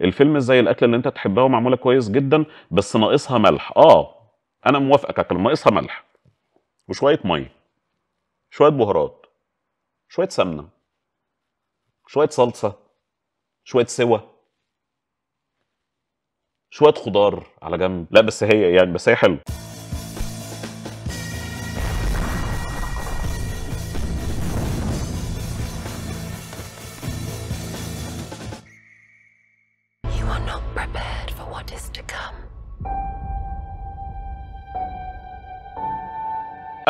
الفيلم زي الاكله اللي انت تحبها ومعموله كويس جدا بس ناقصها ملح اه انا موافقك اكل ناقصها ملح وشويه ميه شويه بهارات شويه سمنه شويه صلصه شويه سوى شويه خضار على جنب لا بس هي يعني بس هي حلوه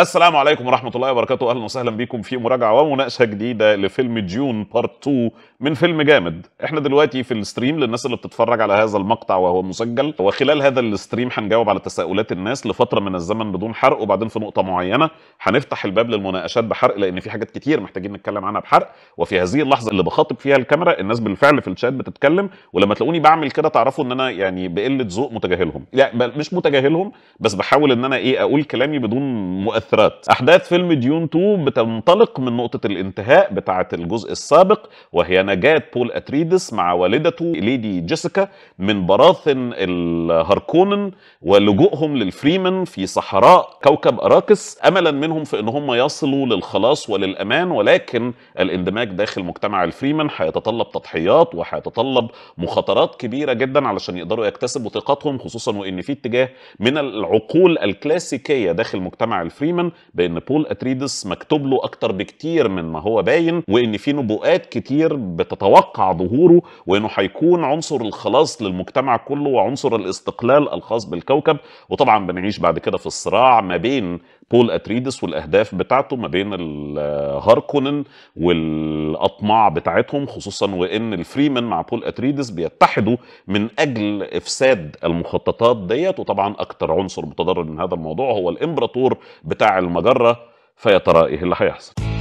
السلام عليكم ورحمة الله وبركاته أهلا وسهلا بيكم في مراجعة ومناقشة جديدة لفيلم ديون بارت 2 من فيلم جامد احنا دلوقتي في الستريم للناس اللي بتتفرج على هذا المقطع وهو مسجل وخلال هذا الستريم هنجاوب على تساؤلات الناس لفترة من الزمن بدون حرق وبعدين في نقطة معينة هنفتح الباب للمناقشات بحرق لأن في حاجات كتير محتاجين نتكلم عنها بحرق وفي هذه اللحظة اللي بخاطب فيها الكاميرا الناس بالفعل في الشات بتتكلم ولما تلاقوني بعمل كده تعرفوا ان انا يعني بقلة ذوق متجاهلهم لا مش متجاهلهم بس بحاول ان انا ايه اقول كلامي بدون مؤثر الكاركترات أحداث فيلم ديون 2 بتنطلق من نقطة الانتهاء بتاعة الجزء السابق وهي نجاة بول أتريدس مع والدته ليدي جيسيكا من براثن الهاركونن ولجوءهم للفريمن في صحراء كوكب أراكس أملا منهم في أن هم يصلوا للخلاص وللأمان ولكن الاندماج داخل مجتمع الفريمن هيتطلب تضحيات وهيتطلب مخاطرات كبيرة جدا علشان يقدروا يكتسبوا ثقتهم خصوصا وأن في اتجاه من العقول الكلاسيكية داخل مجتمع الفريمن تماما بان بول اتريدس مكتوب له اكتر بكتير من ما هو باين وان في نبوءات كتير بتتوقع ظهوره وانه هيكون عنصر الخلاص للمجتمع كله وعنصر الاستقلال الخاص بالكوكب وطبعا بنعيش بعد كده في الصراع ما بين بول اتريدس والاهداف بتاعته ما بين الهاركونن آه، والاطماع بتاعتهم خصوصا وان الفريمن مع بول اتريدس بيتحدوا من اجل افساد المخططات ديت وطبعا اكتر عنصر متضرر من هذا الموضوع هو الامبراطور بتاع بتاع المجره فيا ترى ايه اللي هيحصل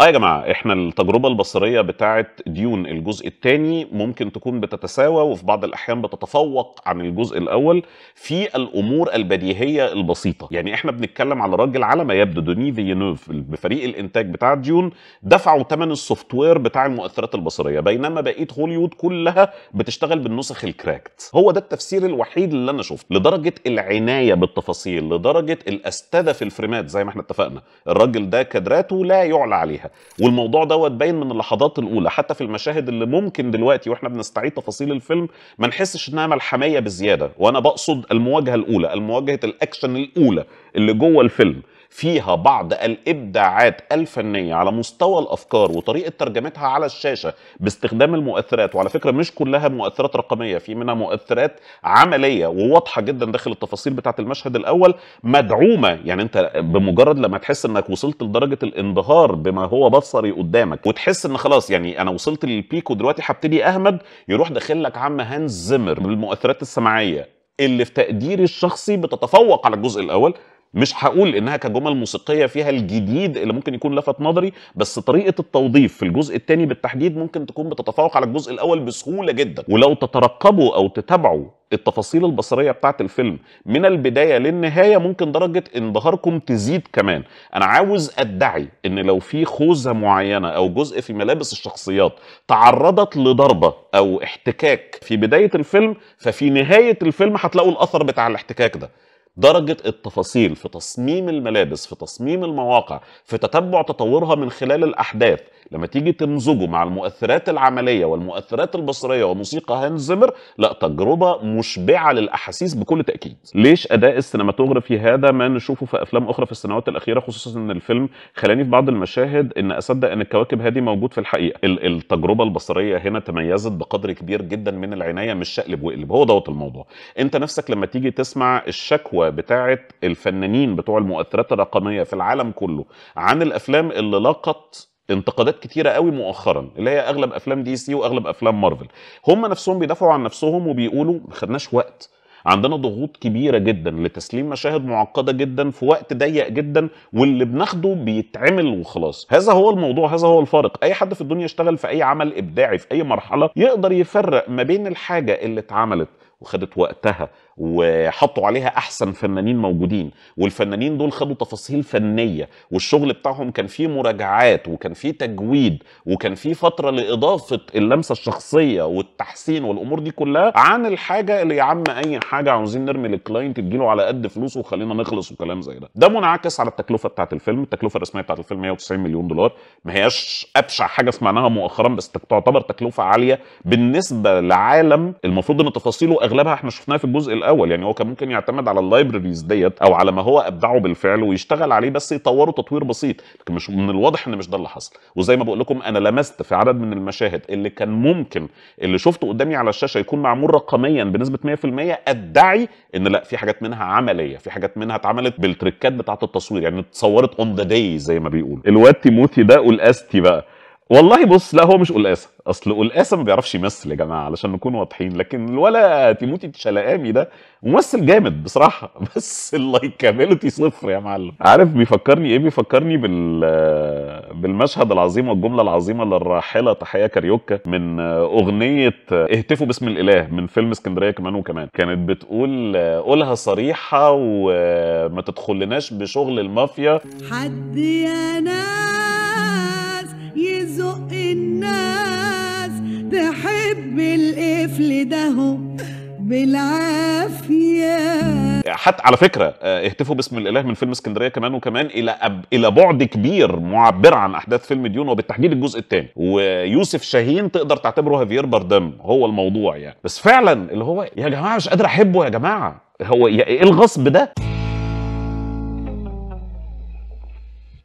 اه يا جماعه احنا التجربه البصريه بتاعه ديون الجزء الثاني ممكن تكون بتتساوى وفي بعض الاحيان بتتفوق عن الجزء الاول في الامور البديهيه البسيطه يعني احنا بنتكلم على راجل على ما يبدو دوني فيينوف بفريق الانتاج بتاع ديون دفعوا ثمن السوفت وير بتاع المؤثرات البصريه بينما بقيه هوليوود كلها بتشتغل بالنسخ الكراكت هو ده التفسير الوحيد اللي انا شفته لدرجه العنايه بالتفاصيل لدرجه الاستاذه في الفريمات زي ما احنا اتفقنا الراجل ده كادراته لا يعلى عليها والموضوع دوت باين من اللحظات الاولى حتى في المشاهد اللي ممكن دلوقتي واحنا بنستعيد تفاصيل الفيلم ما نحسش انها ملحميه بزياده وانا بقصد المواجهه الاولى المواجهه الاكشن الاولى اللي جوه الفيلم فيها بعض الابداعات الفنيه على مستوى الافكار وطريقه ترجمتها على الشاشه باستخدام المؤثرات وعلى فكره مش كلها مؤثرات رقميه في منها مؤثرات عمليه وواضحه جدا داخل التفاصيل بتاعه المشهد الاول مدعومه يعني انت بمجرد لما تحس انك وصلت لدرجه الانبهار بما هو بصري قدامك وتحس ان خلاص يعني انا وصلت للبيك ودلوقتي هبتدي اهمد يروح داخل لك عم هانز زمر بالمؤثرات السمعيه اللي في تقديري الشخصي بتتفوق على الجزء الاول مش هقول انها كجمل موسيقيه فيها الجديد اللي ممكن يكون لفت نظري بس طريقه التوظيف في الجزء الثاني بالتحديد ممكن تكون بتتفوق على الجزء الاول بسهوله جدا ولو تترقبوا او تتابعوا التفاصيل البصريه بتاعه الفيلم من البدايه للنهايه ممكن درجه انبهاركم تزيد كمان انا عاوز ادعي ان لو في خوذه معينه او جزء في ملابس الشخصيات تعرضت لضربه او احتكاك في بدايه الفيلم ففي نهايه الفيلم هتلاقوا الاثر بتاع الاحتكاك ده درجه التفاصيل في تصميم الملابس في تصميم المواقع في تتبع تطورها من خلال الاحداث لما تيجي تمزجه مع المؤثرات العمليه والمؤثرات البصريه وموسيقى هانز زيمر لا تجربه مشبعه للاحاسيس بكل تاكيد ليش اداء السينماتوغرافي هذا ما نشوفه في افلام اخرى في السنوات الاخيره خصوصا ان الفيلم خلاني في بعض المشاهد ان اصدق ان الكواكب هذه موجود في الحقيقه التجربه البصريه هنا تميزت بقدر كبير جدا من العنايه مش شقلب وقلب هو دوت الموضوع انت نفسك لما تيجي تسمع الشكوى بتاعه الفنانين بتوع المؤثرات الرقميه في العالم كله عن الافلام اللي لاقت انتقادات كتيره قوي مؤخرا اللي هي اغلب افلام دي سي واغلب افلام مارفل هم نفسهم بيدافعوا عن نفسهم وبيقولوا ما خدناش وقت عندنا ضغوط كبيره جدا لتسليم مشاهد معقده جدا في وقت ضيق جدا واللي بناخده بيتعمل وخلاص هذا هو الموضوع هذا هو الفارق اي حد في الدنيا يشتغل في اي عمل ابداعي في اي مرحله يقدر يفرق ما بين الحاجه اللي اتعملت وخدت وقتها وحطوا عليها احسن فنانين موجودين والفنانين دول خدوا تفاصيل فنيه والشغل بتاعهم كان فيه مراجعات وكان فيه تجويد وكان فيه فتره لاضافه اللمسه الشخصيه والتحسين والامور دي كلها عن الحاجه اللي يا عم اي حاجه عاوزين نرمي للكلاينت تجيله على قد فلوسه وخلينا نخلص وكلام زي ده ده منعكس على التكلفه بتاعه الفيلم التكلفه الرسميه بتاعه الفيلم 190 مليون دولار ما هياش ابشع حاجه سمعناها مؤخرا بس تعتبر تكلفه عاليه بالنسبه لعالم المفروض ان تفاصيله اغلبها احنا شفناها في الجزء الاول الاول يعني هو كان ممكن يعتمد على اللايبرريز ديت او على ما هو ابدعه بالفعل ويشتغل عليه بس يطوره تطوير بسيط لكن مش من الواضح ان مش ده اللي حصل وزي ما بقول لكم انا لمست في عدد من المشاهد اللي كان ممكن اللي شفته قدامي على الشاشه يكون معمول رقميا بنسبه 100% ادعي ان لا في حاجات منها عمليه في حاجات منها اتعملت بالتريكات بتاعه التصوير يعني اتصورت اون ذا داي زي ما بيقولوا الواد تيموثي ده والاستي بقى والله بص لا هو مش قلقاسه اصل قلقاسه ما بيعرفش يمثل يا جماعه علشان نكون واضحين لكن الولا تيموتي تشلقامي ده ممثل جامد بصراحه بس اللايكابيلتي صفر يا معلم عارف بيفكرني ايه بيفكرني بال بالمشهد العظيم والجمله العظيمه للراحله تحيه كاريوكا من اغنيه اهتفوا باسم الاله من فيلم اسكندريه كمان وكمان كانت بتقول قولها صريحه وما تدخلناش بشغل المافيا حد يا ناس يزق الناس تحب القفل ده بالعافيه حتى على فكره آه، اهتفوا باسم الاله من فيلم اسكندريه كمان وكمان الى أب... الى بعد كبير معبر عن احداث فيلم ديون وبالتحديد الجزء الثاني ويوسف شاهين تقدر تعتبره هافير باردم هو الموضوع يعني بس فعلا اللي هو يا جماعه مش قادر احبه يا جماعه هو ايه الغصب ده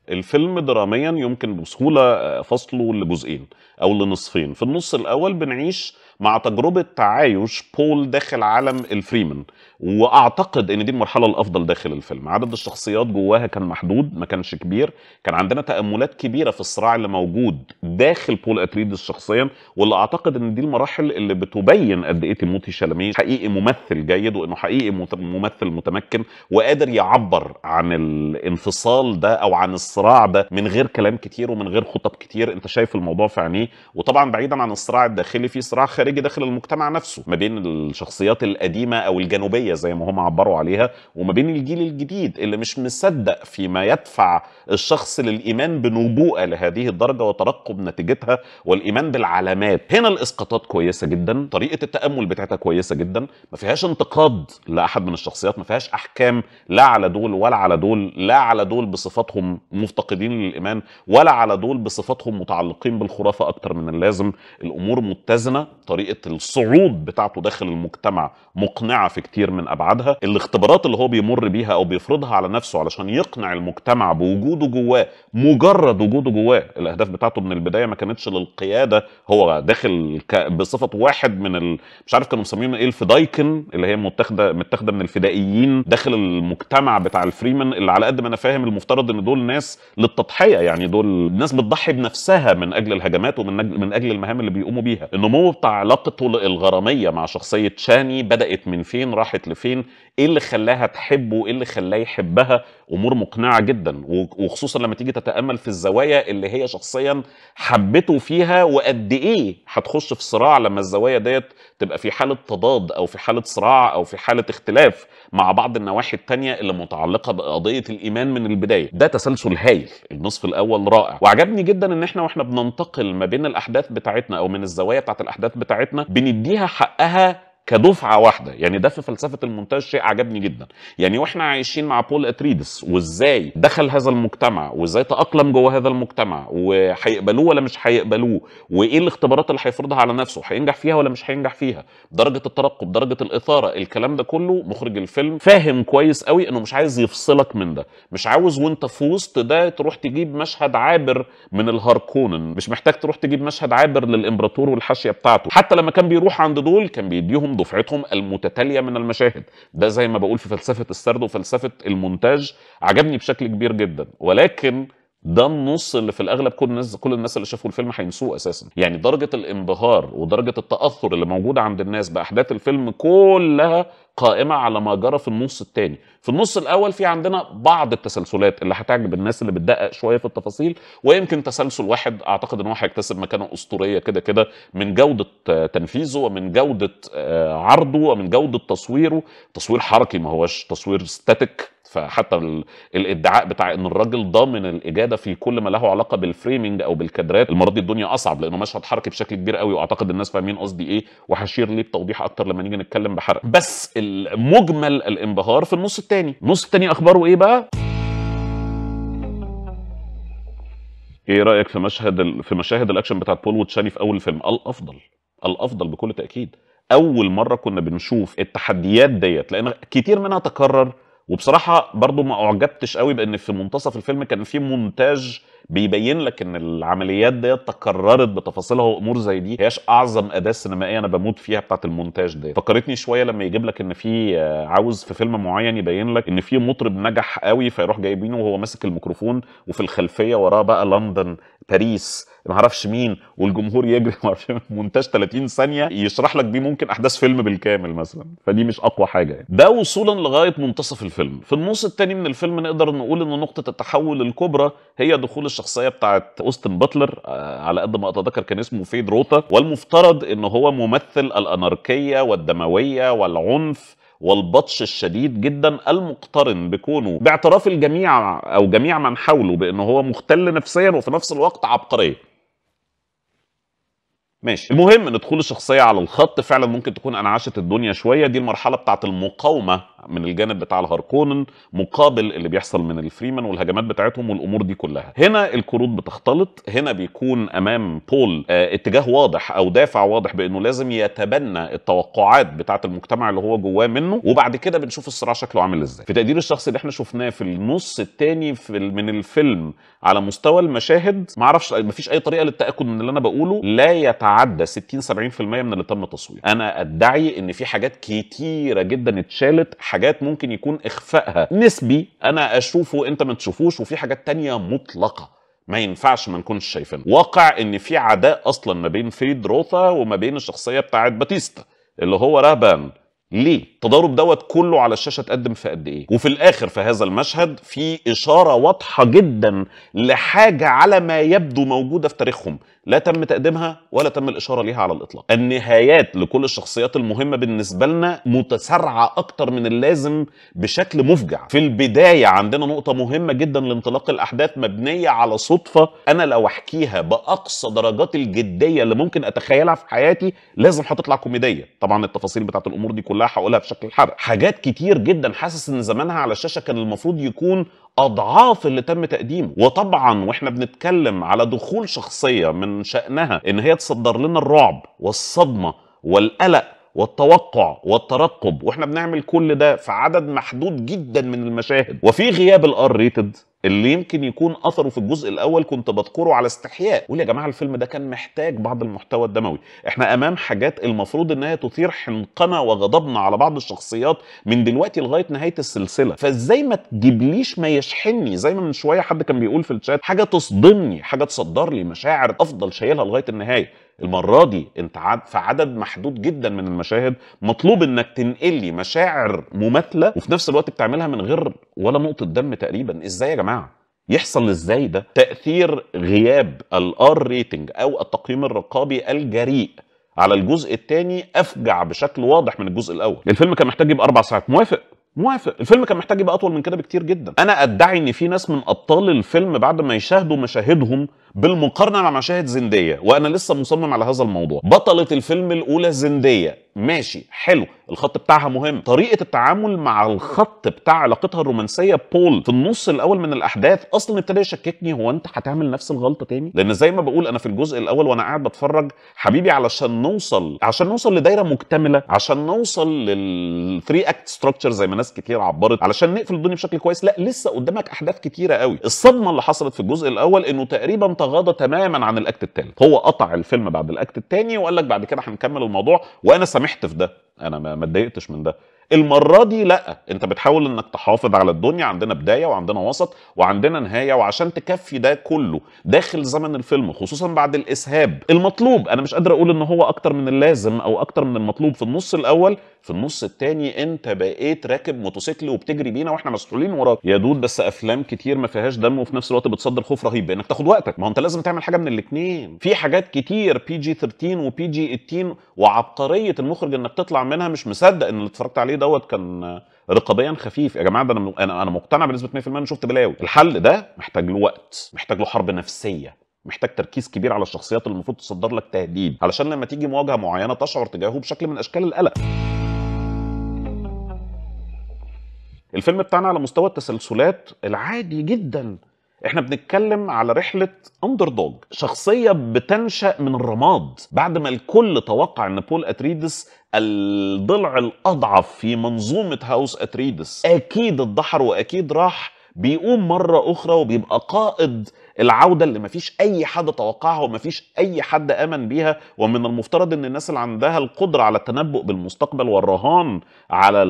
الفيلم دراميا يمكن بسهوله آه، فصله لجزئين او لنصفين في النص الاول بنعيش مع تجربه تعايش بول داخل عالم الفريمن واعتقد ان دي المرحله الافضل داخل الفيلم عدد الشخصيات جواها كان محدود ما كانش كبير كان عندنا تاملات كبيره في الصراع اللي موجود داخل بول اتريدز شخصيا واللي اعتقد ان دي المراحل اللي بتبين قد ايه تيموتي شالامي حقيقي ممثل جيد وانه حقيقي ممثل متمكن وقادر يعبر عن الانفصال ده او عن الصراع ده من غير كلام كتير ومن غير خطب كتير انت شايف الموضوع في عينيه وطبعا بعيدا عن الصراع الداخلي في صراع خارجي داخل المجتمع نفسه ما بين الشخصيات القديمه او الجنوبيه السياسيه زي ما هم عبروا عليها وما بين الجيل الجديد اللي مش مصدق فيما يدفع الشخص للايمان بنبوءه لهذه الدرجه وترقب نتيجتها والايمان بالعلامات هنا الاسقاطات كويسه جدا طريقه التامل بتاعتها كويسه جدا ما فيهاش انتقاد لاحد من الشخصيات ما فيهاش احكام لا على دول ولا على دول لا على دول بصفاتهم مفتقدين للايمان ولا على دول بصفاتهم متعلقين بالخرافه اكتر من اللازم الامور متزنه طريقه الصعود بتاعته داخل المجتمع مقنعه في كتير من ابعادها الاختبارات اللي هو بيمر بيها او بيفرضها على نفسه علشان يقنع المجتمع بوجوده جواه مجرد وجوده جواه الاهداف بتاعته من البدايه ما كانتش للقياده هو داخل بصفه واحد من ال... مش عارف كانوا مسميهم ايه الفدايكن اللي هي متاخده متاخده من الفدائيين داخل المجتمع بتاع الفريمان اللي على قد ما انا فاهم المفترض ان دول ناس للتضحيه يعني دول ناس بتضحي بنفسها من اجل الهجمات ومن أجل من اجل المهام اللي بيقوموا بيها النمو بتاع علاقته الغراميه مع شخصيه شاني بدات من فين راحت وصلت لفين ايه اللي خلاها تحبه ايه اللي خلاه يحبها امور مقنعه جدا وخصوصا لما تيجي تتامل في الزوايا اللي هي شخصيا حبته فيها وقد ايه هتخش في صراع لما الزوايا ديت تبقى في حاله تضاد او في حاله صراع او في حاله اختلاف مع بعض النواحي التانية اللي متعلقه بقضيه الايمان من البدايه ده تسلسل هايل النصف الاول رائع وعجبني جدا ان احنا واحنا بننتقل ما بين الاحداث بتاعتنا او من الزوايا بتاعت الاحداث بتاعتنا بنديها حقها كدفعه واحده يعني ده في فلسفه المونتاج شيء عجبني جدا يعني واحنا عايشين مع بول اتريدس وازاي دخل هذا المجتمع وازاي تاقلم جوه هذا المجتمع وهيقبلوه ولا مش هيقبلوه وايه الاختبارات اللي هيفرضها على نفسه هينجح فيها ولا مش هينجح فيها درجه الترقب درجه الاثاره الكلام ده كله مخرج الفيلم فاهم كويس قوي انه مش عايز يفصلك من ده مش عاوز وانت في وسط ده تروح تجيب مشهد عابر من الهاركونن مش محتاج تروح تجيب مشهد عابر للامبراطور والحاشيه بتاعته حتى لما كان بيروح عند دول كان بيديهم دفعتهم المتتاليه من المشاهد ده زي ما بقول في فلسفه السرد وفلسفه المونتاج عجبني بشكل كبير جدا ولكن ده النص اللي في الاغلب كل الناس كل الناس اللي شافوا الفيلم هينسوه اساسا يعني درجه الانبهار ودرجه التاثر اللي موجوده عند الناس باحداث الفيلم كلها قائمه على ما جرى في النص الثاني في النص الاول في عندنا بعض التسلسلات اللي هتعجب الناس اللي بتدقق شويه في التفاصيل ويمكن تسلسل واحد اعتقد ان هو هيكتسب مكانه اسطوريه كده كده من جوده تنفيذه ومن جوده آه، عرضه ومن جوده تصويره تصوير حركي ما هوش تصوير ستاتيك فحتى الادعاء بتاع ان الراجل ضامن الاجاده في كل ما له علاقه بالفريمنج او بالكادرات المره دي الدنيا اصعب لانه مشهد حركي بشكل كبير قوي واعتقد الناس فاهمين قصدي ايه وهشير ليه بتوضيح اكتر لما نيجي نتكلم بحرق بس المجمل الانبهار في النص الثاني النص الثاني اخباره ايه بقى ايه رايك في مشهد في مشاهد الاكشن بتاعت بول وتشاني في اول الفيلم الافضل الافضل بكل تاكيد اول مره كنا بنشوف التحديات ديت لان كتير منها تكرر وبصراحه برضو ما اعجبتش قوي بان في منتصف الفيلم كان في مونتاج بيبين لك ان العمليات ديت تكررت بتفاصيلها وامور زي دي هياش اعظم اداه سينمائيه انا بموت فيها بتاعه المونتاج ديت فكرتني شويه لما يجيب لك ان في آه، عاوز في فيلم معين يبين لك ان في مطرب نجح قوي فيروح جايبينه وهو ماسك الميكروفون وفي الخلفيه وراه بقى لندن باريس ما اعرفش مين والجمهور يجري ما اعرفش مونتاج 30 ثانيه يشرح لك بيه ممكن احداث فيلم بالكامل مثلا فدي مش اقوى حاجه يعني. ده وصولا لغايه منتصف الفيلم في النص الثاني من الفيلم نقدر نقول ان نقطه التحول الكبرى هي دخول الشخصيه بتاعت اوستن باتلر آه، على قد ما اتذكر كان اسمه فيد روتا والمفترض ان هو ممثل الاناركيه والدمويه والعنف والبطش الشديد جدا المقترن بكونه باعتراف الجميع او جميع من حوله بانه هو مختل نفسيا وفي نفس الوقت عبقريه ماشي المهم ان دخول الشخصيه على الخط فعلا ممكن تكون انعشت الدنيا شويه دي المرحله بتاعه المقاومه من الجانب بتاع الهاركونن مقابل اللي بيحصل من الفريمان والهجمات بتاعتهم والامور دي كلها هنا الكروت بتختلط هنا بيكون امام بول آه اتجاه واضح او دافع واضح بانه لازم يتبنى التوقعات بتاعه المجتمع اللي هو جواه منه وبعد كده بنشوف الصراع شكله عامل ازاي في تقدير الشخصي اللي احنا شفناه في النص الثاني من الفيلم على مستوى المشاهد معرفش مفيش اي طريقه للتاكد من اللي انا بقوله لا يتع عدى 60 70% من اللي تم تصويره انا ادعي ان في حاجات كتيره جدا اتشالت حاجات ممكن يكون اخفائها نسبي انا اشوفه انت ما تشوفوش وفي حاجات تانية مطلقه ما ينفعش ما نكونش شايفينها واقع ان في عداء اصلا ما بين فريد روثا وما بين الشخصيه بتاعه باتيستا اللي هو رهبان ليه؟ التضارب دوت كله على الشاشه اتقدم في قد ايه؟ وفي الاخر في هذا المشهد في اشاره واضحه جدا لحاجه على ما يبدو موجوده في تاريخهم، لا تم تقديمها ولا تم الاشاره ليها على الاطلاق النهايات لكل الشخصيات المهمه بالنسبه لنا متسارعه اكتر من اللازم بشكل مفجع في البدايه عندنا نقطه مهمه جدا لانطلاق الاحداث مبنيه على صدفه انا لو احكيها باقصى درجات الجديه اللي ممكن اتخيلها في حياتي لازم هتطلع كوميديه طبعا التفاصيل بتاعه الامور دي كلها هقولها في شكل حاجات كتير جدا حاسس ان زمانها على الشاشه كان المفروض يكون اضعاف اللي تم تقديمه وطبعا واحنا بنتكلم على دخول شخصيه من شانها ان هي تصدر لنا الرعب والصدمه والقلق والتوقع والترقب واحنا بنعمل كل ده في عدد محدود جدا من المشاهد وفي غياب الار ريتد اللي يمكن يكون اثره في الجزء الاول كنت بذكره على استحياء قول يا جماعه الفيلم ده كان محتاج بعض المحتوى الدموي احنا امام حاجات المفروض انها تثير حنقنا وغضبنا على بعض الشخصيات من دلوقتي لغايه نهايه السلسله فازاي ما تجيبليش ما يشحنني زي ما من شويه حد كان بيقول في الشات حاجه تصدمني حاجه تصدر لي مشاعر افضل شايلها لغايه النهايه المره دي انت في عدد محدود جدا من المشاهد مطلوب انك تنقل لي مشاعر مماثله وفي نفس الوقت بتعملها من غير ولا نقطه دم تقريبا ازاي يا جماعه يحصل ازاي ده تاثير غياب الار ريتنج او التقييم الرقابي الجريء على الجزء الثاني افجع بشكل واضح من الجزء الاول الفيلم كان محتاج يبقى اربع ساعات موافق موافق الفيلم كان محتاج يبقى اطول من كده بكتير جدا انا ادعي ان في ناس من ابطال الفيلم بعد ما يشاهدوا مشاهدهم بالمقارنه مع مشاهد زنديه وانا لسه مصمم على هذا الموضوع بطله الفيلم الاولى زنديه ماشي حلو الخط بتاعها مهم طريقه التعامل مع الخط بتاع علاقتها الرومانسيه بول في النص الاول من الاحداث اصلا ابتدى يشككني هو انت هتعمل نفس الغلطه تاني لان زي ما بقول انا في الجزء الاول وانا قاعد بتفرج حبيبي علشان نوصل عشان نوصل لدايره مكتمله عشان نوصل للثري اكت ستراكشر زي ما ناس كتير عبرت علشان نقفل الدنيا بشكل كويس لا لسه قدامك احداث كتيره قوي الصدمه اللي حصلت في الجزء الاول انه تقريبا تغاضى تماما عن الاكت الثالث هو قطع الفيلم بعد الاكت الثاني وقال لك بعد كده هنكمل الموضوع وانا سامحت في ده انا ما اتضايقتش من ده المره دي لا انت بتحاول انك تحافظ على الدنيا عندنا بدايه وعندنا وسط وعندنا نهايه وعشان تكفي ده كله داخل زمن الفيلم خصوصا بعد الاسهاب المطلوب انا مش قادر اقول ان هو اكتر من اللازم او اكتر من المطلوب في النص الاول في النص التاني انت بقيت راكب موتوسيكل وبتجري بينا واحنا مسحولين وراك يا دود بس افلام كتير ما فيهاش دم وفي نفس الوقت بتصدر خوف رهيب بانك تاخد وقتك ما هو انت لازم تعمل حاجه من الاثنين في حاجات كتير بي جي 13 وبي جي 18 وعبقريه المخرج انك تطلع منها مش مصدق ان اللي اتفرجت عليه تلاقيه دوت كان رقابيا خفيف يا جماعه ده انا انا انا مقتنع بنسبه 100% اني شفت بلاوي الحل ده محتاج له وقت محتاج له حرب نفسيه محتاج تركيز كبير على الشخصيات اللي المفروض تصدر لك تهديد علشان لما تيجي مواجهه معينه تشعر تجاهه بشكل من اشكال القلق الفيلم بتاعنا على مستوى التسلسلات العادي جدا احنا بنتكلم على رحله اندر دوج شخصيه بتنشا من الرماد بعد ما الكل توقع ان بول اتريدس الضلع الاضعف في منظومه هاوس اتريدس اكيد اتدحر واكيد راح بيقوم مره اخرى وبيبقى قائد العوده اللي مفيش اي حد توقعها ومفيش اي حد امن بيها ومن المفترض ان الناس اللي عندها القدره على التنبؤ بالمستقبل والرهان على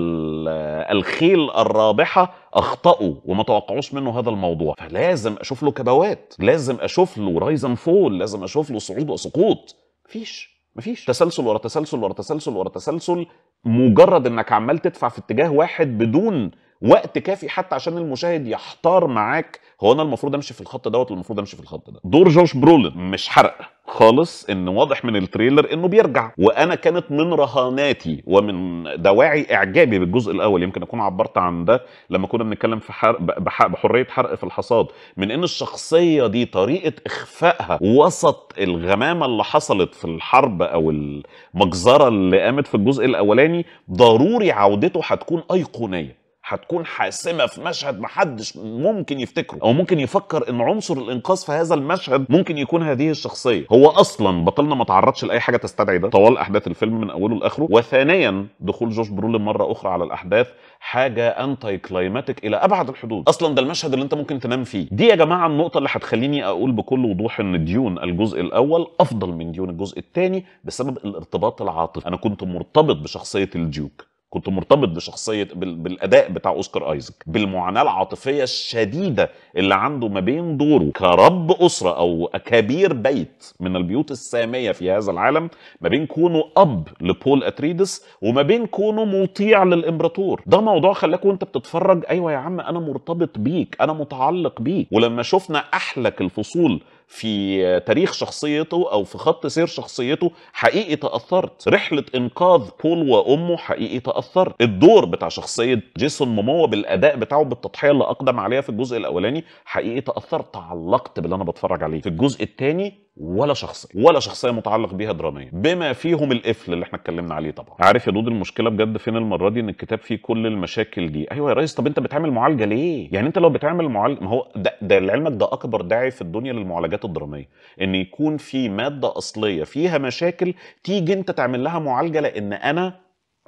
الخيل الرابحه اخطاوا وما توقعوش منه هذا الموضوع فلازم اشوف له كبوات لازم اشوف له رايز اند فول لازم اشوف له صعود وسقوط مفيش مفيش تسلسل ورا تسلسل ورا تسلسل ورا تسلسل مجرد انك عمال تدفع في اتجاه واحد بدون وقت كافي حتى عشان المشاهد يحتار معاك هو انا المفروض امشي في الخط دوت ولا المفروض امشي في الخط ده دور جوش برولن مش حرق خالص ان واضح من التريلر انه بيرجع وانا كانت من رهاناتي ومن دواعي اعجابي بالجزء الاول يمكن اكون عبرت عن ده لما كنا بنتكلم في حرق بحريه حرق في الحصاد من ان الشخصيه دي طريقه اخفائها وسط الغمامه اللي حصلت في الحرب او المجزره اللي قامت في الجزء الاولاني ضروري عودته هتكون ايقونيه هتكون حاسمه في مشهد محدش ممكن يفتكره او ممكن يفكر ان عنصر الانقاذ في هذا المشهد ممكن يكون هذه الشخصيه هو اصلا بطلنا ما تعرضش لاي حاجه تستدعي ده طوال احداث الفيلم من اوله لاخره وثانيا دخول جوش برولين مره اخرى على الاحداث حاجه انتي كلايماتيك الى ابعد الحدود اصلا ده المشهد اللي انت ممكن تنام فيه دي يا جماعه النقطه اللي هتخليني اقول بكل وضوح ان ديون الجزء الاول افضل من ديون الجزء الثاني بسبب الارتباط العاطفي انا كنت مرتبط بشخصيه الديوك كنت مرتبط بشخصيه بالاداء بتاع اوسكار ايزك بالمعاناه العاطفيه الشديده اللي عنده ما بين دوره كرب اسره او كبير بيت من البيوت الساميه في هذا العالم ما بين كونه اب لبول اتريدس وما بين كونه مطيع للامبراطور ده موضوع خلاك وانت بتتفرج ايوه يا عم انا مرتبط بيك انا متعلق بيك ولما شفنا احلك الفصول في تاريخ شخصيته او في خط سير شخصيته حقيقي تاثرت رحله انقاذ بول وامه حقيقي تاثرت الدور بتاع شخصيه جيسون موموا بالاداء بتاعه بالتضحيه اللي اقدم عليها في الجزء الاولاني حقيقي تاثرت تعلقت باللي انا بتفرج عليه في الجزء الثاني ولا شخصيه ولا شخصيه متعلق بيها دراميا بما فيهم القفل اللي احنا اتكلمنا عليه طبعا عارف يا دود المشكله بجد فين المره دي ان الكتاب فيه كل المشاكل دي ايوه يا ريس طب انت بتعمل معالجه ليه يعني انت لو بتعمل معالجه ما هو ده, ده لعلمك ده اكبر داعي في الدنيا للمعالجات الدراميه ان يكون في ماده اصليه فيها مشاكل تيجي انت تعمل لها معالجه لان انا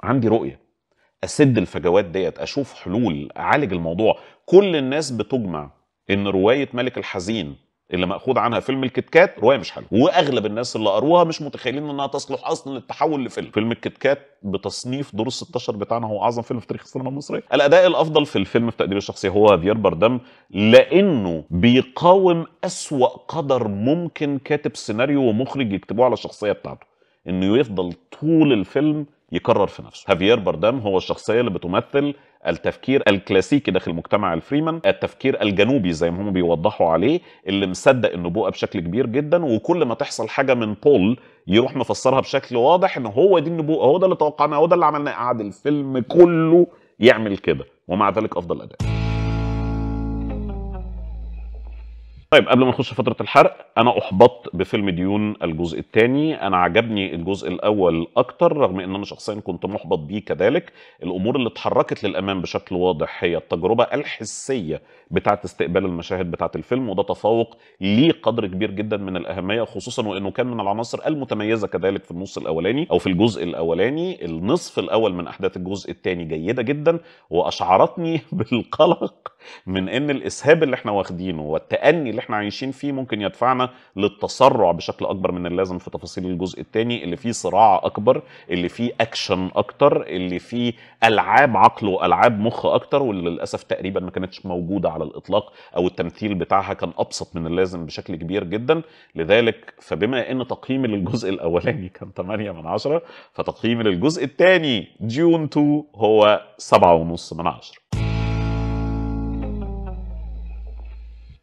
عندي رؤيه اسد الفجوات ديت اشوف حلول اعالج الموضوع كل الناس بتجمع ان روايه ملك الحزين اللي ماخوذ عنها فيلم الكتكات روايه مش حلوه واغلب الناس اللي قروها مش متخيلين انها تصلح اصلا للتحول لفيلم فيلم الكتكات بتصنيف دور ال 16 بتاعنا هو اعظم فيلم في تاريخ السينما المصريه الاداء الافضل في الفيلم في تقدير الشخصي هو فيير بردم لانه بيقاوم اسوا قدر ممكن كاتب سيناريو ومخرج يكتبوه على الشخصيه بتاعته انه يفضل طول الفيلم يكرر في نفسه هافيير بردام هو الشخصيه اللي بتمثل التفكير الكلاسيكي داخل مجتمع الفريمان التفكير الجنوبي زي ما هم بيوضحوا عليه اللي مصدق النبوءه بشكل كبير جدا وكل ما تحصل حاجه من بول يروح مفسرها بشكل واضح ان هو دي النبوءه هو ده اللي توقعناه هو ده اللي عملناه قعد الفيلم كله يعمل كده ومع ذلك افضل اداء طيب قبل ما نخش فترة الحرق أنا أحبطت بفيلم ديون الجزء الثاني، أنا عجبني الجزء الأول أكتر رغم إن أنا شخصيا كنت محبط بيه كذلك، الأمور اللي اتحركت للأمام بشكل واضح هي التجربة الحسية بتاعة استقبال المشاهد بتاعة الفيلم وده تفوق ليه قدر كبير جدا من الأهمية خصوصا وإنه كان من العناصر المتميزة كذلك في النص الأولاني أو في الجزء الأولاني، النصف الأول من أحداث الجزء الثاني جيدة جدا وأشعرتني بالقلق من إن الإسهاب اللي إحنا واخدينه والتأني اللي احنا عايشين فيه ممكن يدفعنا للتسرع بشكل اكبر من اللازم في تفاصيل الجزء الثاني اللي فيه صراع اكبر اللي فيه اكشن اكتر اللي فيه العاب عقل والعاب مخ اكتر واللي للاسف تقريبا ما كانتش موجوده على الاطلاق او التمثيل بتاعها كان ابسط من اللازم بشكل كبير جدا لذلك فبما ان تقييمي للجزء الاولاني كان 8 من 10 فتقييمي للجزء الثاني ديون 2 هو 7.5 من 10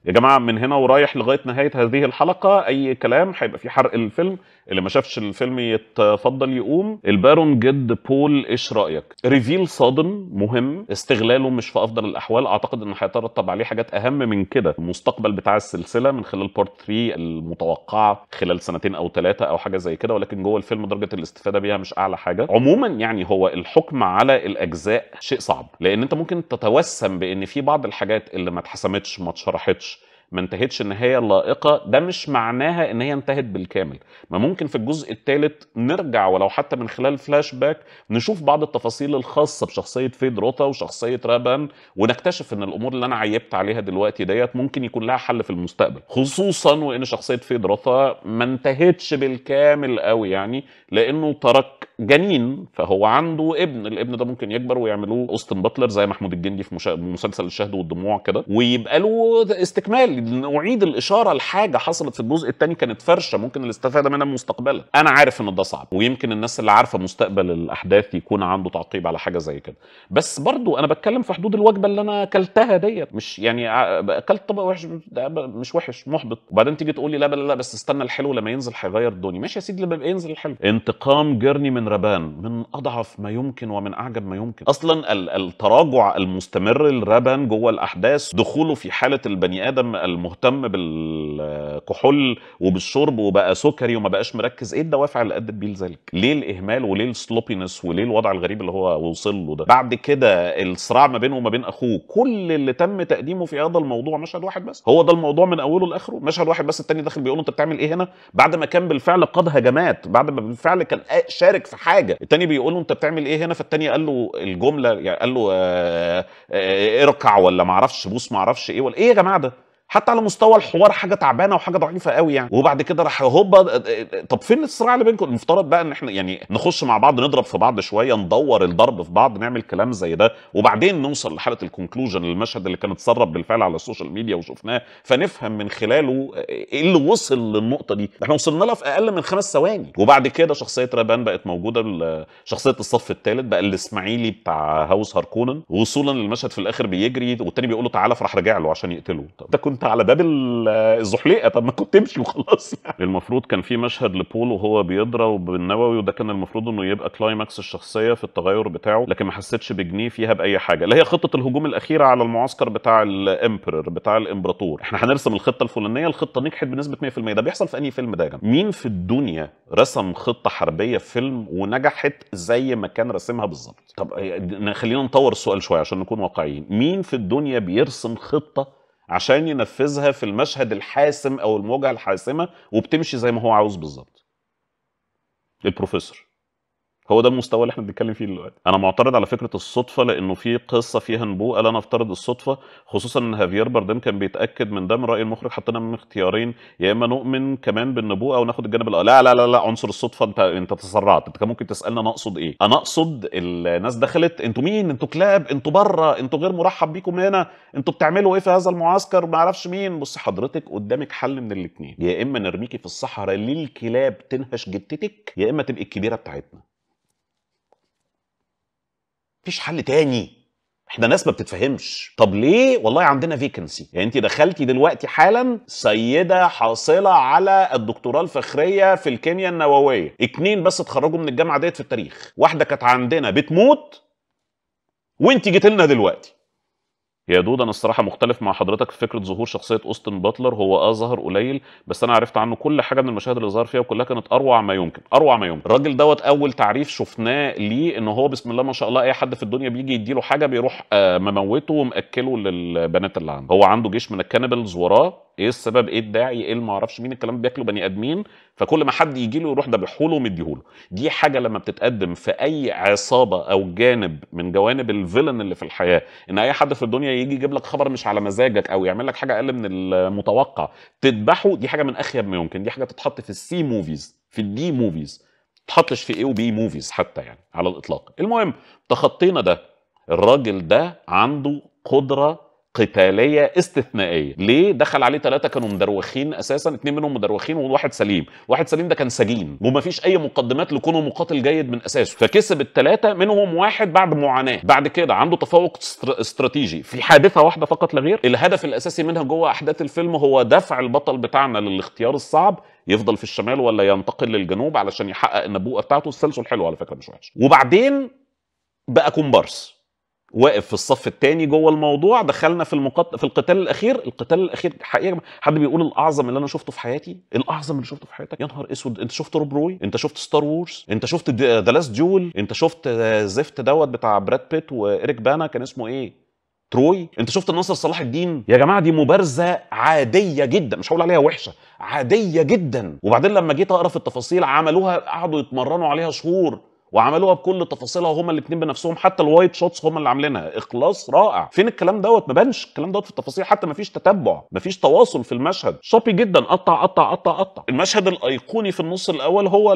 يا جماعه من هنا ورايح لغايه نهايه هذه الحلقه اي كلام هيبقى في حرق الفيلم اللي ما شافش الفيلم يتفضل يقوم البارون جد بول ايش رايك ريفيل صادم مهم استغلاله مش في افضل الاحوال اعتقد انه هيترتب عليه حاجات اهم من كده المستقبل بتاع السلسله من خلال بارت 3 المتوقعه خلال سنتين او ثلاثه او حاجه زي كده ولكن جوه الفيلم درجه الاستفاده بيها مش اعلى حاجه عموما يعني هو الحكم على الاجزاء شيء صعب لان انت ممكن تتوسم بان في بعض الحاجات اللي ما اتحسمتش ما اتشرحتش ما انتهتش النهايه اللائقه ده مش معناها ان هي انتهت بالكامل ما ممكن في الجزء الثالث نرجع ولو حتى من خلال فلاش باك نشوف بعض التفاصيل الخاصه بشخصيه فيد روتا وشخصيه رابان ونكتشف ان الامور اللي انا عيبت عليها دلوقتي ديت ممكن يكون لها حل في المستقبل خصوصا وان شخصيه فيد روتا ما انتهتش بالكامل قوي يعني لانه ترك جنين فهو عنده ابن الابن ده ممكن يكبر ويعملوه اوستن باتلر زي محمود الجندي في مسلسل الشهد والدموع كده ويبقى له استكمال نعيد الاشاره لحاجه حصلت في الجزء الثاني كانت فرشه ممكن الاستفاده منها مستقبلا انا عارف ان ده صعب ويمكن الناس اللي عارفه مستقبل الاحداث يكون عنده تعقيب على حاجه زي كده بس برضو انا بتكلم في حدود الوجبه اللي انا اكلتها ديت مش يعني اكلت طبق وحش مش وحش محبط وبعدين تيجي تقول لي لا لا بس استنى الحلو لما ينزل هيغير الدنيا ماشي يا سيدي لما ينزل الحلو انتقام جيرني من ربان من اضعف ما يمكن ومن اعجب ما يمكن اصلا التراجع المستمر لربان جوه الاحداث دخوله في حاله البني ادم المهتم بالكحول وبالشرب وبقى سكري وما بقاش مركز ايه الدوافع اللي ادت بيه لذلك ليه الاهمال وليه السلوبينس وليه الوضع الغريب اللي هو وصل له ده بعد كده الصراع ما بينه وما بين اخوه كل اللي تم تقديمه في هذا الموضوع مشهد واحد بس هو ده الموضوع من اوله لاخره مشهد واحد بس التاني داخل بيقول انت بتعمل ايه هنا بعد ما كان بالفعل قاد هجمات بعد ما بالفعل كان شارك في حاجه التاني بيقول له انت بتعمل ايه هنا فالتاني قال له الجمله يعني قال له آه، آه، اركع ولا معرفش بوس معرفش ايه ولا ايه يا جماعه ده حتى على مستوى الحوار حاجه تعبانه وحاجه ضعيفه قوي يعني وبعد كده راح هوبا آه، آه، طب فين الصراع اللي بينكم المفترض بقى ان احنا يعني نخش مع بعض نضرب في بعض شويه ندور الضرب في بعض نعمل كلام زي ده وبعدين نوصل لحاله الكونكلوجن المشهد اللي كان اتسرب بالفعل على السوشيال ميديا وشفناه فنفهم من خلاله ايه اللي وصل للنقطه دي احنا وصلنا لها في اقل من خمس ثواني وبعد كده شخصيه ربان بقت موجوده شخصيه الصف الثالث بقى الاسماعيلي بتاع هاوس هاركونن وصولا للمشهد في الاخر بيجري والتاني بيقول له تعالى فراح راجع له عشان يقتله ده كنت انت على باب الزحليقه طب ما كنت تمشي وخلاص يعني المفروض كان في مشهد لبول وهو بيضرب بالنووي وده كان المفروض انه يبقى كلايماكس الشخصيه في التغير بتاعه لكن ما حسيتش بجنيه فيها باي حاجه اللي هي خطه الهجوم الاخيره على المعسكر بتاع الامبرر بتاع الامبراطور احنا هنرسم الخطه الفلانيه الخطه نجحت بنسبه 100% ده بيحصل في اي فيلم ده يا جماعه مين في الدنيا رسم خطه حربيه في فيلم ونجحت زي ما كان راسمها بالظبط طب خلينا نطور السؤال شويه عشان نكون واقعيين مين في الدنيا بيرسم خطه عشان ينفذها في المشهد الحاسم او المواجهه الحاسمه وبتمشي زي ما هو عاوز بالظبط البروفيسور هو ده المستوى اللي احنا بنتكلم فيه دلوقتي انا معترض على فكره الصدفه لانه في قصه فيها نبوءه لا نفترض الصدفه خصوصا ان هافير باردم كان بيتاكد من ده من راي المخرج حطينا من اختيارين يا اما نؤمن كمان بالنبوءه وناخد الجانب الأ... لا لا لا لا عنصر الصدفه انت انت تسرعت انت كان ممكن تسالنا انا اقصد ايه انا اقصد الناس دخلت انتوا مين انتوا كلاب انتوا بره انتوا غير مرحب بيكم هنا انتوا بتعملوا ايه في هذا المعسكر ما اعرفش مين بص حضرتك قدامك حل من الاثنين يا اما نرميكي في الصحراء للكلاب تنهش جتتك يا اما تبقي الكبيره بتاعتنا مفيش حل تاني احنا ناس ما بتتفهمش طب ليه والله عندنا فيكنسي يعني انت دخلتي دلوقتي حالا سيده حاصله على الدكتوراه الفخريه في الكيمياء النوويه اتنين بس اتخرجوا من الجامعه ديت في التاريخ واحده كانت عندنا بتموت وانت جيت لنا دلوقتي يا دود انا الصراحه مختلف مع حضرتك في فكره ظهور شخصيه اوستن باتلر هو اه ظهر قليل بس انا عرفت عنه كل حاجه من المشاهد اللي ظهر فيها وكلها كانت اروع ما يمكن اروع ما يمكن الراجل دوت اول تعريف شفناه ليه ان هو بسم الله ما شاء الله اي حد في الدنيا بيجي يديله حاجه بيروح آه مموته ومأكله للبنات اللي عنده هو عنده جيش من الكانيبلز وراه ايه السبب ايه الداعي ايه اللي ما اعرفش مين الكلام بياكله بني ادمين فكل ما حد يجي له يروح ده له ومديهوله دي حاجه لما بتتقدم في اي عصابه او جانب من جوانب الفيلن اللي في الحياه ان اي حد في الدنيا يجي يجيب لك خبر مش على مزاجك او يعمل لك حاجه اقل من المتوقع تذبحه دي حاجه من اخيب ما يمكن دي حاجه تتحط في السي موفيز في الدي موفيز تحطش في ايه وبي موفيز حتى يعني على الاطلاق المهم تخطينا ده الراجل ده عنده قدره قتاليه استثنائيه ليه دخل عليه ثلاثه كانوا مدروخين اساسا اثنين منهم مدروخين وواحد سليم واحد سليم ده كان سجين ومفيش اي مقدمات لكونه مقاتل جيد من اساسه فكسب الثلاثه منهم واحد بعد معاناه بعد كده عنده تفوق استراتيجي في حادثه واحده فقط لا غير الهدف الاساسي منها جوه احداث الفيلم هو دفع البطل بتاعنا للاختيار الصعب يفضل في الشمال ولا ينتقل للجنوب علشان يحقق النبوءه بتاعته السلسل حلو على فكره مش وحش وبعدين بقى كومبارس واقف في الصف الثاني جوه الموضوع دخلنا في المقط... في القتال الاخير القتال الاخير حقيقه حد بيقول الاعظم اللي انا شفته في حياتي الاعظم اللي شفته في حياتك يا نهار اسود انت شفت روب روي انت شفت ستار وورز انت شفت ذا لاست جول انت شفت زفت دوت بتاع براد بيت وايريك بانا كان اسمه ايه تروي انت شفت ناصر صلاح الدين يا جماعه دي مبارزه عاديه جدا مش هقول عليها وحشه عاديه جدا وبعدين لما جيت اقرا في التفاصيل عملوها قعدوا يتمرنوا عليها شهور وعملوها بكل تفاصيلها هما الاثنين بنفسهم حتى الوايت شوتس هما اللي عاملينها اخلاص رائع فين الكلام دوت ما بانش الكلام دوت في التفاصيل حتى ما فيش تتبع ما فيش تواصل في المشهد شوبي جدا قطع قطع قطع قطع المشهد الايقوني في النص الاول هو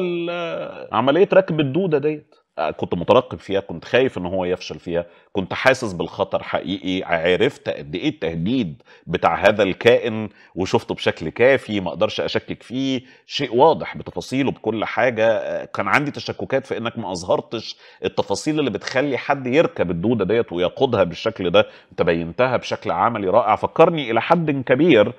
عمليه ركب الدوده ديت كنت مترقب فيها كنت خايف ان هو يفشل فيها كنت حاسس بالخطر حقيقي عرفت قد ايه التهديد بتاع هذا الكائن وشفته بشكل كافي ما اقدرش اشكك فيه شيء واضح بتفاصيله بكل حاجه كان عندي تشككات في انك ما اظهرتش التفاصيل اللي بتخلي حد يركب الدوده ديت ويقودها بالشكل ده انت بينتها بشكل عملي رائع فكرني الى حد كبير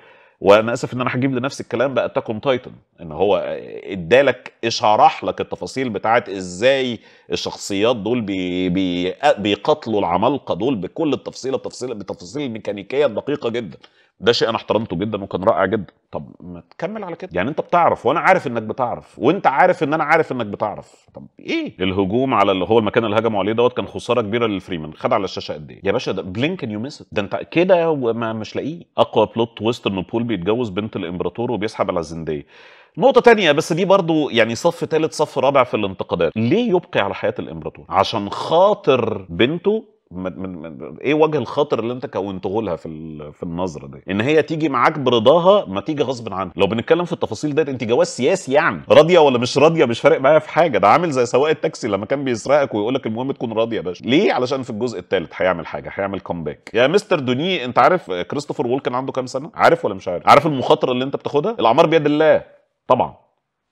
وانا اسف ان انا هجيب لنفس الكلام بقى تاكون تايتن ان هو ادالك اشرح لك التفاصيل بتاعت ازاي الشخصيات دول بي بي بيقتلوا العمالقه دول بكل التفصيله التفصيله بتفاصيل الميكانيكيه الدقيقه جدا ده شيء انا احترمته جدا وكان رائع جدا طب ما تكمل على كده يعني انت بتعرف وانا عارف انك بتعرف وانت عارف ان انا عارف انك بتعرف طب ايه الهجوم على اللي هو المكان اللي هجموا عليه دوت كان خساره كبيره للفريمان خد على الشاشه قد ايه يا باشا ده بلينك يو ميس ده انت كده وما مش لاقيه اقوى بلوت تويست ان بول بيتجوز بنت الامبراطور وبيسحب على الزنديه نقطة تانية بس دي برضو يعني صف تالت صف رابع في الانتقادات ليه يبقي على حياة الامبراطور عشان خاطر بنته من من ايه وجه الخطر اللي انت كونته لها في في النظره دي ان هي تيجي معاك برضاها ما تيجي غصب عنها لو بنتكلم في التفاصيل ديت انت جواز سياسي يعني راضيه ولا مش راضيه مش فارق معايا في حاجه ده عامل زي سواق التاكسي لما كان بيسرقك ويقول لك المهم تكون راضيه يا باشا ليه علشان في الجزء الثالث هيعمل حاجه هيعمل كومباك يا مستر دوني انت عارف كريستوفر وولكن عنده كام سنه عارف ولا مش عارف عارف المخاطره اللي انت بتاخدها الاعمار بيد الله طبعا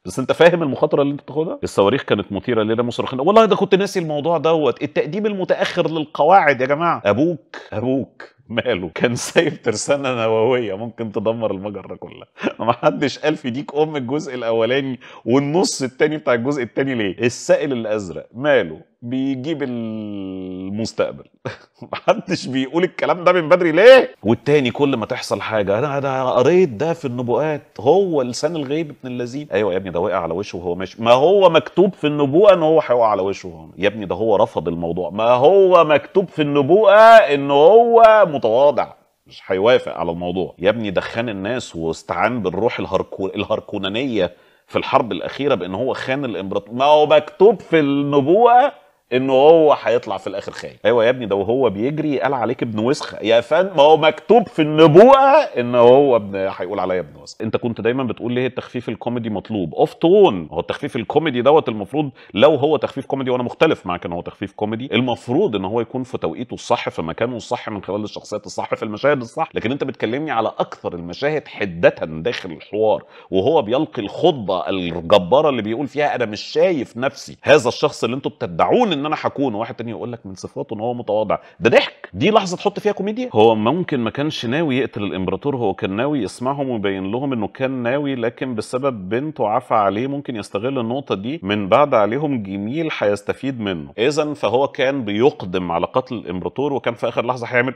بس انت فاهم المخاطره اللي انت بتاخدها الصواريخ كانت مثيره لنا مصرخين والله ده كنت ناسي الموضوع دوت التقديم المتاخر للقواعد يا جماعه ابوك ابوك ماله كان سايب ترسانة نووية ممكن تدمر المجرة كلها ما حدش قال في ديك أم الجزء الأولاني والنص التاني بتاع الجزء التاني ليه السائل الأزرق ماله بيجيب المستقبل محدش بيقول الكلام ده من بدري ليه والتاني كل ما تحصل حاجه انا ده قريت ده في النبوءات هو لسان الغيب ابن اللذين ايوه يا ابني ده وقع على وشه وهو ماشي ما هو مكتوب في النبوءه ان هو هيقع على وشه وهو يا ابني ده هو رفض الموضوع ما هو مكتوب في النبوءه ان هو متواضع مش هيوافق على الموضوع يا ابني ده خان الناس واستعان بالروح الهركون الهركونانيه في الحرب الاخيره بان هو خان الامبراطور ما هو مكتوب في النبوءه انه هو هيطلع في الاخر خاين ايوه يا ابني ده وهو بيجري قال عليك ابن وسخه يا فن ما هو مكتوب في النبوءه ان هو ابن هيقول عليا ابن وسخه انت كنت دايما بتقول ليه التخفيف الكوميدي مطلوب اوف تون هو التخفيف الكوميدي دوت المفروض لو هو تخفيف كوميدي وانا مختلف معاك ان هو تخفيف كوميدي المفروض ان هو يكون في توقيته الصح في مكانه الصح من خلال الشخصيات الصح في المشاهد الصح لكن انت بتكلمني على اكثر المشاهد حده داخل الحوار وهو بيلقي الخطبه الجباره اللي بيقول فيها انا مش شايف نفسي هذا الشخص اللي انتوا بتدعون ان انا حكون واحد تاني يقول لك من صفاته ان هو متواضع ده ضحك دي لحظه تحط فيها كوميديا هو ممكن ما كانش ناوي يقتل الامبراطور هو كان ناوي يسمعهم ويبين لهم انه كان ناوي لكن بسبب بنته عفى عليه ممكن يستغل النقطه دي من بعد عليهم جميل هيستفيد منه اذا فهو كان بيقدم على قتل الامبراطور وكان في اخر لحظه هيعمل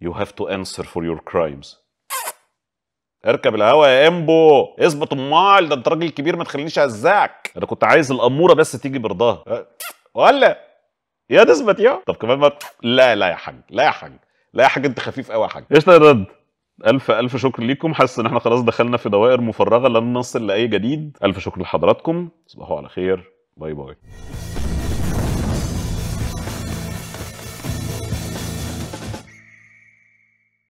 يو هاف تو انسر فور يور كرايمز اركب الهوا يا امبو اثبت امال ده انت راجل كبير ما تخلينيش اهزقك انا كنت عايز الاموره بس تيجي برضاها ولا يا تثبت يا طب كمان ما لا لا يا حاج لا يا حاج لا يا حاج انت خفيف قوي يا حاج ايش الرد الف الف شكر ليكم حاسس ان احنا خلاص دخلنا في دوائر مفرغه لن نصل لاي جديد الف شكر لحضراتكم تصبحوا على خير باي باي